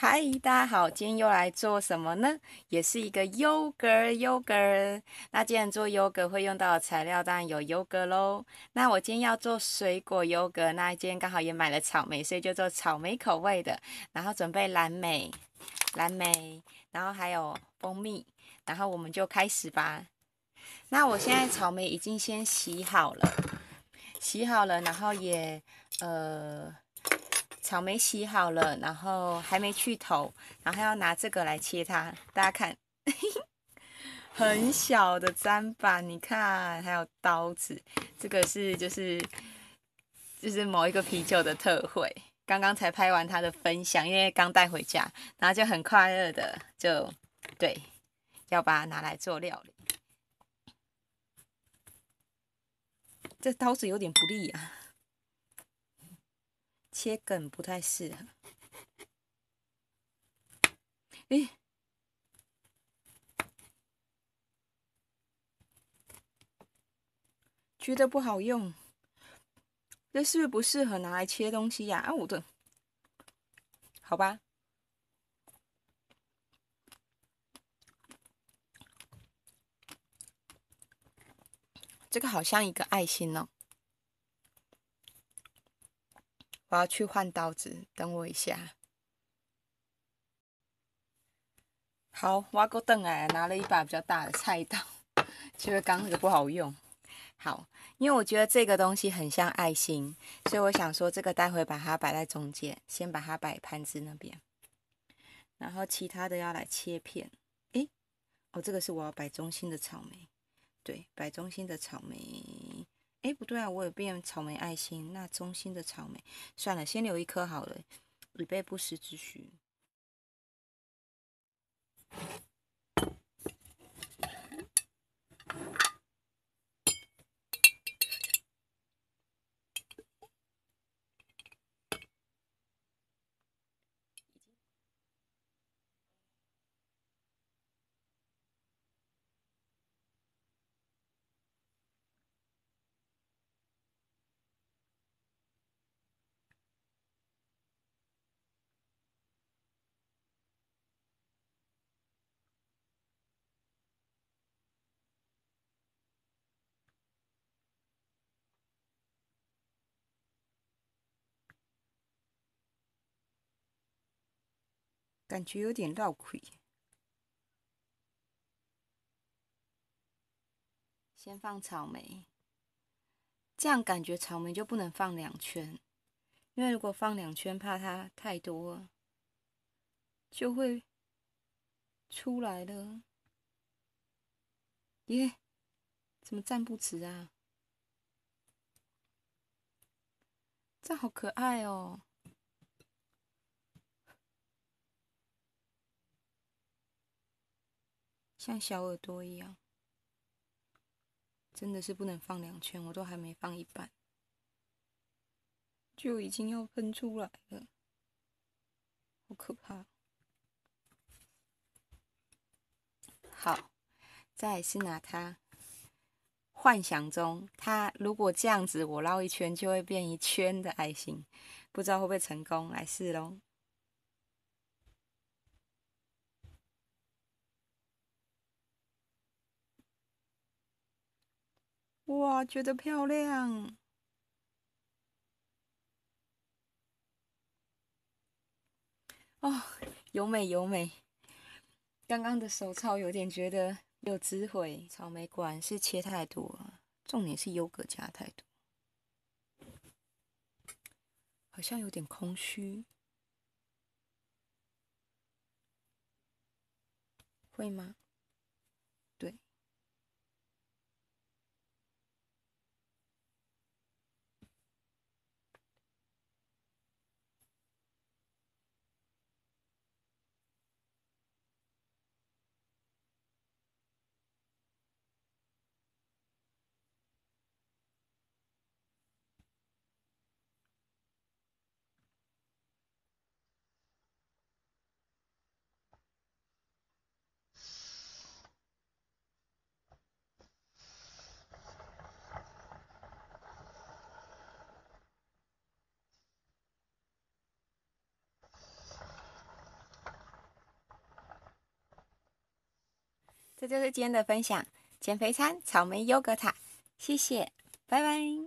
嗨，大家好，今天又来做什么呢？也是一个 yogurt yogurt。那既然做 yogurt 会用到的材料，当然有 yogurt 那我今天要做水果优格，那今天刚好也买了草莓，所以就做草莓口味的。然后准备蓝莓，蓝莓，然后还有蜂蜜，然后我们就开始吧。那我现在草莓已经先洗好了，洗好了，然后也呃。草莓洗好了，然后还没去头，然后要拿这个来切它。大家看，很小的砧板，你看，还有刀子。这个是就是就是某一个啤酒的特惠，刚刚才拍完它的分享，因为刚带回家，然后就很快乐的就对，要把它拿来做料理。这刀子有点不利啊。切梗不太适合，哎，觉得不好用，这是不适合拿来切东西呀？啊，我的，好吧，这个好像一个爱心呢。我要去换刀子，等我一下。好，挖搁凳来拿了一把比较大的菜刀，就 是刚那个不好用。好，因为我觉得这个东西很像爱心，所以我想说这个待会把它摆在中间，先把它摆盘子那边，然后其他的要来切片。诶，哦，这个是我要摆中心的草莓，对，摆中心的草莓。哎，不对啊，我有变草莓爱心，那中心的草莓算了，先留一颗好了，以备不时之需。感觉有点绕葵。先放草莓，这样感觉草莓就不能放两圈，因为如果放两圈，怕它太多，就会出来了。耶，怎么站不直啊？这好可爱哦！像小耳朵一样，真的是不能放两圈，我都还没放一半，就已经要喷出来了，好可怕！好，再是拿它幻想中，它如果这样子，我绕一圈就会变一圈的爱心，不知道会不会成功，来试喽。哇，觉得漂亮！哦，有美有美，刚刚的手抄有点觉得有智慧。草莓果然是切太多，重点是优格加太多，好像有点空虚，会吗？这就是今天的分享，减肥餐草莓优格塔，谢谢，拜拜。